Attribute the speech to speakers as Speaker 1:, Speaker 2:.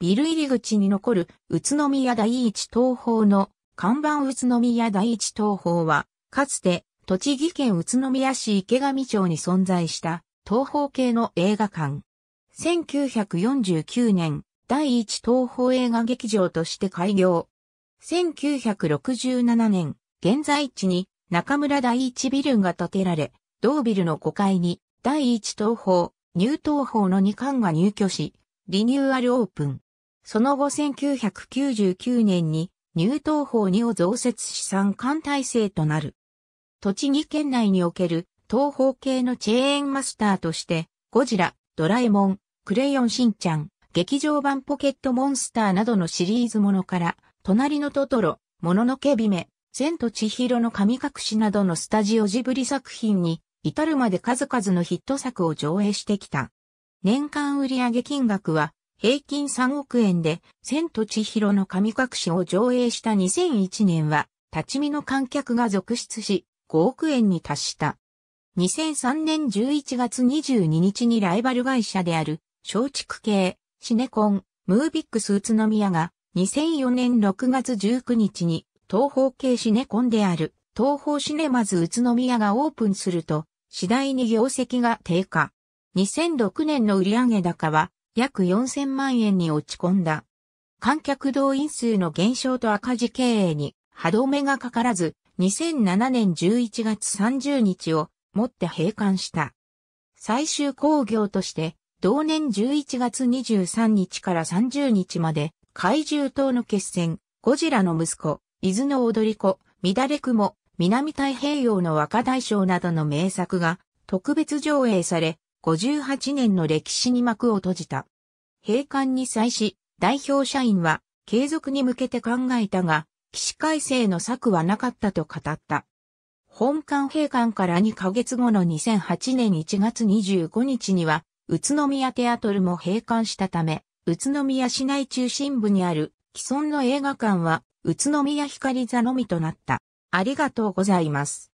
Speaker 1: ビル入り口に残る宇都宮第一東宝の看板宇都宮第一東宝は、かつて栃木県宇都宮市池上町に存在した東宝系の映画館。1949年、第一東宝映画劇場として開業。1967年、現在地に中村第一ビルが建てられ、同ビルの5階に第一東宝、ニュー東宝の2館が入居し、リニューアルオープン。その後1999年に入党法2を増設し三冠体制となる。栃木県内における東方系のチェーンマスターとして、ゴジラ、ドラえもん、クレヨンしんちゃん、劇場版ポケットモンスターなどのシリーズものから、隣のトトロ、もののけ姫、千と千尋の神隠しなどのスタジオジブリ作品に、至るまで数々のヒット作を上映してきた。年間売上金額は平均3億円で、千と千尋の神隠しを上映した2001年は、立ち見の観客が続出し、5億円に達した。2003年11月22日にライバル会社である、松竹系、シネコン、ムービックス宇都宮が、2004年6月19日に、東方系シネコンである、東方シネマズ宇都宮がオープンすると、次第に業績が低下。2006年の売上高は約4000万円に落ち込んだ。観客動員数の減少と赤字経営に歯止めがかからず、2007年11月30日をもって閉館した。最終工業として、同年11月23日から30日まで、怪獣島の決戦、ゴジラの息子、伊豆の踊り子、乱れ雲、南太平洋の若大将などの名作が特別上映され、58年の歴史に幕を閉じた。閉館に際し、代表社員は継続に向けて考えたが、起死改正の策はなかったと語った。本館閉館から2ヶ月後の2008年1月25日には、宇都宮テアトルも閉館したため、宇都宮市内中心部にある既存の映画館は、宇都宮光座のみとなった。ありがとうございます。